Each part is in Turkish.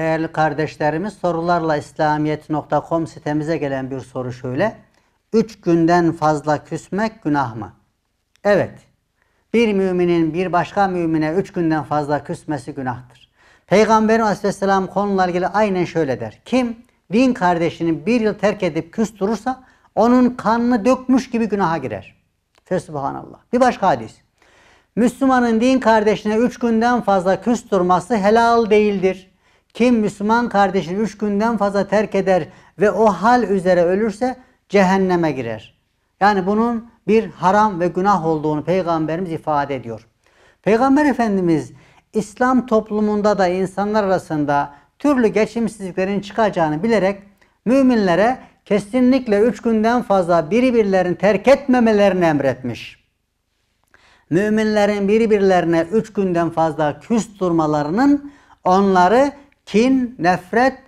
Değerli kardeşlerimiz sorularla İslamiyet.com sitemize gelen bir soru şöyle. Üç günden fazla küsmek günah mı? Evet. Bir müminin bir başka mümine üç günden fazla küsmesi günahtır. Peygamberimiz Aleyhisselam konuyla ilgili aynen şöyle der. Kim din kardeşini bir yıl terk edip küs onun kanını dökmüş gibi günaha girer. Fesubhanallah. Bir başka hadis. Müslümanın din kardeşine üç günden fazla küs helal değildir. Kim Müslüman kardeşini üç günden fazla terk eder ve o hal üzere ölürse cehenneme girer. Yani bunun bir haram ve günah olduğunu Peygamberimiz ifade ediyor. Peygamber Efendimiz İslam toplumunda da insanlar arasında türlü geçimsizliklerin çıkacağını bilerek müminlere kesinlikle üç günden fazla birbirlerini terk etmemelerini emretmiş. Müminlerin birbirlerine üç günden fazla küs durmalarının onları kin, nefret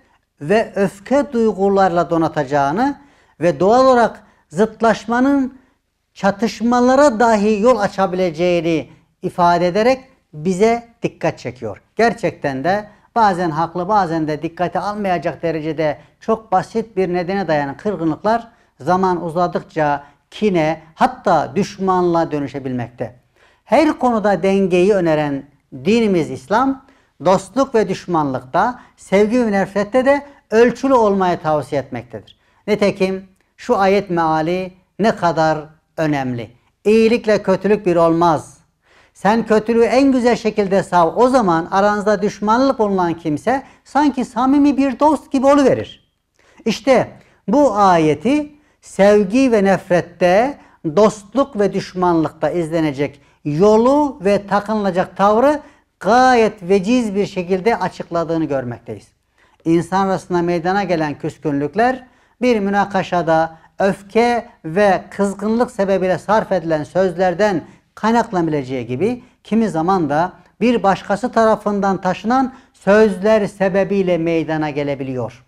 ve öfke duygularla donatacağını ve doğal olarak zıtlaşmanın çatışmalara dahi yol açabileceğini ifade ederek bize dikkat çekiyor. Gerçekten de bazen haklı bazen de dikkate almayacak derecede çok basit bir nedene dayanan kırgınlıklar zaman uzadıkça kine hatta düşmanla dönüşebilmekte. Her konuda dengeyi öneren dinimiz İslam dostluk ve düşmanlıkta, sevgi ve nefrette de ölçülü olmaya tavsiye etmektedir. Nitekim şu ayet meali ne kadar önemli. İyilikle kötülük bir olmaz. Sen kötülüğü en güzel şekilde sav. O zaman aranızda düşmanlık olunan kimse sanki samimi bir dost gibi verir. İşte bu ayeti sevgi ve nefrette, dostluk ve düşmanlıkta izlenecek yolu ve takınılacak tavrı gayet veciz bir şekilde açıkladığını görmekteyiz. İnsan arasında meydana gelen küskünlükler bir münakaşada öfke ve kızgınlık sebebiyle sarf edilen sözlerden kaynaklanabileceği gibi kimi zaman da bir başkası tarafından taşınan sözler sebebiyle meydana gelebiliyor.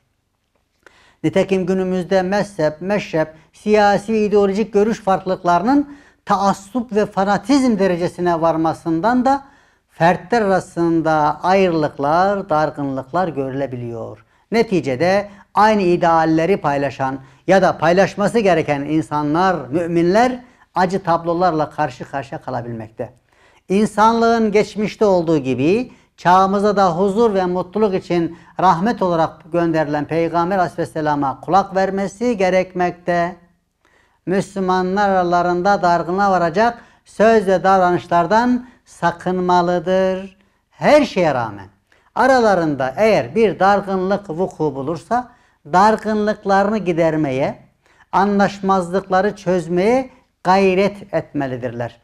Nitekim günümüzde mezhep, meşrep, siyasi ve ideolojik görüş farklılıklarının taassup ve fanatizm derecesine varmasından da fertler arasında ayrılıklar, dargınlıklar görülebiliyor. Neticede aynı idealleri paylaşan ya da paylaşması gereken insanlar, müminler acı tablolarla karşı karşıya kalabilmekte. İnsanlığın geçmişte olduğu gibi çağımıza da huzur ve mutluluk için rahmet olarak gönderilen Peygamber Aleyhisselam'a kulak vermesi gerekmekte. Müslümanlar aralarında dargına varacak söz ve davranışlardan sakınmalıdır her şeye rağmen. Aralarında eğer bir dargınlık vuku bulursa dargınlıklarını gidermeye, anlaşmazlıkları çözmeye gayret etmelidirler.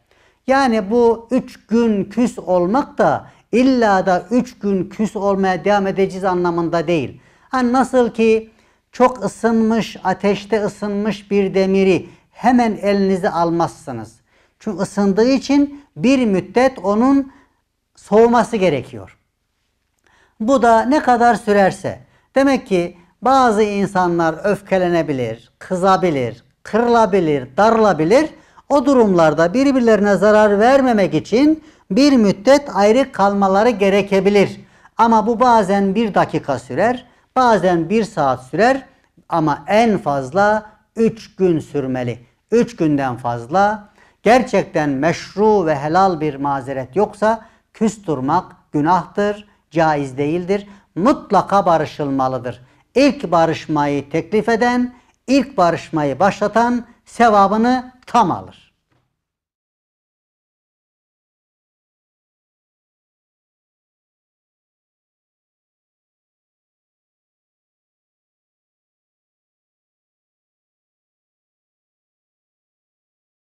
Yani bu üç gün küs olmak da illa da üç gün küs olmaya devam edeceğiz anlamında değil. Hani nasıl ki çok ısınmış, ateşte ısınmış bir demiri hemen elinize almazsınız. Çünkü ısındığı için bir müddet onun soğuması gerekiyor. Bu da ne kadar sürerse. Demek ki bazı insanlar öfkelenebilir, kızabilir, kırılabilir, darılabilir. O durumlarda birbirlerine zarar vermemek için bir müddet ayrı kalmaları gerekebilir. Ama bu bazen bir dakika sürer, bazen bir saat sürer ama en fazla üç gün sürmeli. Üç günden fazla gerçekten meşru ve helal bir mazeret yoksa küs durmak günahtır, caiz değildir. Mutlaka barışılmalıdır. İlk barışmayı teklif eden, ilk barışmayı başlatan sevabını tam alır.